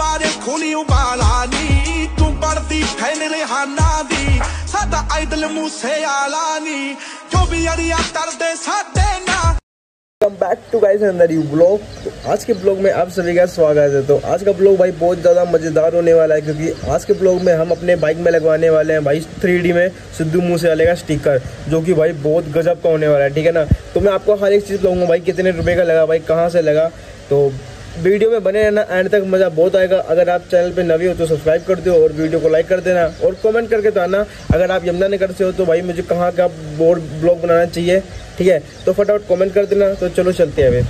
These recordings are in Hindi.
ਮਾਰੇ ਖੋਲੀ ਉਬਾਲਾ ਨੀ ਤੂੰ ਪੜਦੀ ਫੈਨ ਰਿਹਾਨਾ ਦੀ ਸਾਡਾ ਆਈਡਲ ਮੂਸੇ ਆਲਾ ਨੀ ਜੋ ਵੀ ਅੜੀਆਂ ਕਰਦੇ ਸਾਡੇ ਨਾ बैक टू गाइस अंदर यू ब्लॉग आज के ब्लॉग में आप सभी का स्वागत है तो आज का ब्लॉग भाई बहुत ज़्यादा मज़ेदार होने वाला है क्योंकि आज के ब्लॉग में हम अपने बाइक में लगवाने वाले हैं भाई थ्री में सिद्धू मुँह से वाले का स्टिकर जो कि भाई बहुत गजब का होने वाला है ठीक है ना तो मैं आपको हर एक चीज़ बताऊँगा भाई कितने रुपये का लगा भाई कहाँ से लगा तो वीडियो में बने रहना एंड तक मज़ा बहुत आएगा अगर आप चैनल पे नवी हो तो सब्सक्राइब कर दो और वीडियो को लाइक कर देना और कमेंट करके तो आना अगर आप यमुना नगर से हो तो भाई मुझे कहाँ का बोर्ड ब्लॉग बनाना चाहिए ठीक है तो फटाफट कमेंट कर देना तो चलो चलते हैं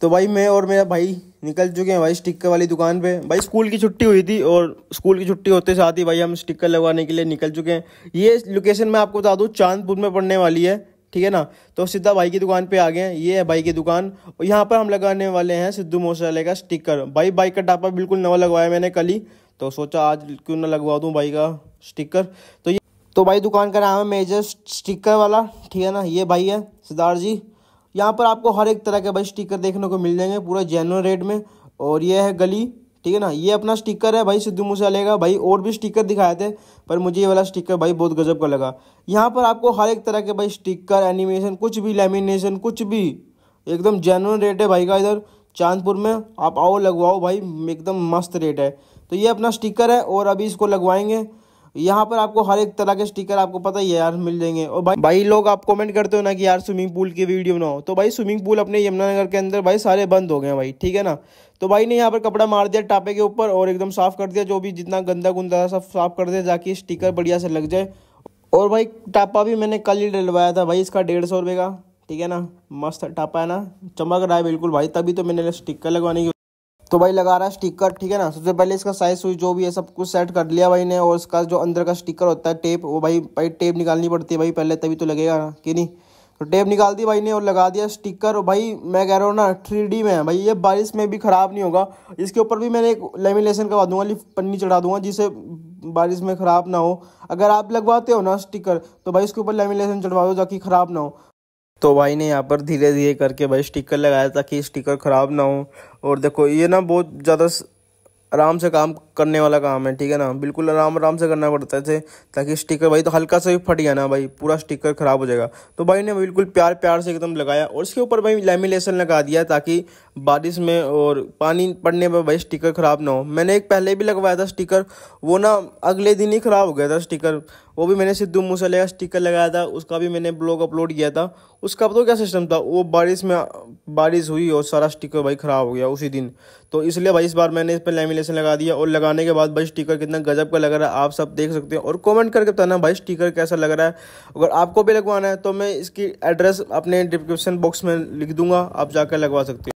तो भाई मैं और मेरा भाई निकल चुके हैं भाई स्टिकर वाली दुकान पे भाई स्कूल की छुट्टी हुई थी और स्कूल की छुट्टी होते साथ ही भाई हम स्टिकर लगवाने के लिए निकल चुके हैं ये लोकेशन मैं आपको बता दूँ चांदपुर में पड़ने वाली है ठीक है ना तो सीधा भाई की दुकान पे आ गए ये है भाई की दुकान और यहाँ पर हम लगाने वाले हैं सिद्धू मूसेवाले का स्टिकर भाई बाइक का टापा बिल्कुल नवा लगवाया मैंने कल ही तो सोचा आज क्यों ना लगवा दूँ भाई का स्टिकर तो ये तो भाई दुकान का नाम है मेजर स्टिकर वाला ठीक है ना ये भाई है सिद्धार्थ जी यहाँ पर आपको हर एक तरह के भाई स्टिकर देखने को मिल जाएंगे पूरा जेनुअन रेट में और ये है गली ठीक है ना ये अपना स्टिकर है भाई सिद्धू मूसेवाले का भाई और भी स्टिकर दिखाए थे पर मुझे ये वाला स्टिकर भाई बहुत गजब का लगा यहाँ पर आपको हर एक तरह के भाई स्टिकर एनिमेशन कुछ भी लेमिनेशन कुछ भी एकदम जेनुअन रेट है भाई का इधर चांदपुर में आप आओ लगवाओ भाई एकदम मस्त रेट है तो ये अपना स्टिकर है और अभी इसको लगवाएंगे यहाँ पर आपको हर एक तरह के स्टिकर आपको पता ही है यार मिल जाएंगे और भाई भाई लोग आप कमेंट करते हो ना कि यार स्विमिंग पूल की वीडियो ना हो तो भाई स्विमिंग पूल अपने यमुनानगर के अंदर भाई सारे बंद हो गए भाई ठीक है ना तो भाई ने यहाँ पर कपड़ा मार दिया टापे के ऊपर और एकदम साफ कर दिया जो भी जितना गंदा गुंदा सब साफ कर दिया जाकि स्टिकर बढ़िया से लग जाए और भाई टापा भी मैंने कल ही डलवाया था भाई इसका डेढ़ सौ का ठीक है ना मस्त टापा है ना चमक रहा है बिल्कुल भाई तभी तो मैंने स्टिकर लगवाने की तो भाई लगा रहा है स्टिकर ठीक है ना सबसे पहले इसका साइज सुइज तो जो भी है सब कुछ सेट कर लिया भाई ने और इसका जो अंदर का स्टिकर होता है टेप वो भाई भाई टेप निकालनी पड़ती है भाई पहले तभी तो लगेगा ना कि नहीं तो टेप निकाल दी भाई ने और लगा दिया स्टिकर और भाई मैं कह रहा हूँ ना थ्री में है भाई ये बारिश में भी ख़राब नहीं होगा इसके ऊपर भी मैंने एक लेमिनेशन करवा दूंगा लिफ पन्नी चढ़ा दूंगा जिससे बारिश में ख़राब ना हो अगर आप लगवाते हो ना स्टिकर तो भाई इसके ऊपर लेमिनेशन चढ़वा दो ताकि ख़राब ना हो तो भाई ने यहाँ पर धीरे धीरे करके भाई स्टिकर लगाया ताकि स्टिकर ख़राब ना हो और देखो ये ना बहुत ज़्यादा आराम से काम करने वाला काम है ठीक है ना बिल्कुल आराम आराम से करना पड़ता है ताकि स्टिकर भाई तो हल्का सा भी फट गया ना भाई पूरा स्टिकर ख़राब हो जाएगा तो भाई ने बिल्कुल प्यार प्यार से एकदम लगाया और उसके ऊपर भाई लेमिनेशन लगा दिया ताकि बारिश में और पानी पड़ने पर भाई स्टिकर ख़राब ना हो मैंने एक पहले भी लगवाया था स्टिकर वो ना अगले दिन ही ख़राब हो गया था स्टिकर वो भी मैंने सिद्धू मूसले का स्टिकर लगाया था उसका भी मैंने ब्लॉग अपलोड किया था उसका तो क्या सिस्टम था वो बारिश में बारिश हुई और सारा स्टिकर भाई ख़राब हो गया उसी दिन तो इसलिए भाई इस बार मैंने इस पर लेमिनेशन लगा दिया और लगा लगाने के बाद भाई स्टीकर कितना गजब का लग रहा है आप सब देख सकते हैं और कमेंट करके बताना भाई स्टीकर कैसा लग रहा है अगर आपको भी लगवाना है तो मैं इसकी एड्रेस अपने डिस्क्रिप्शन बॉक्स में लिख दूंगा आप जाकर लगवा सकते हैं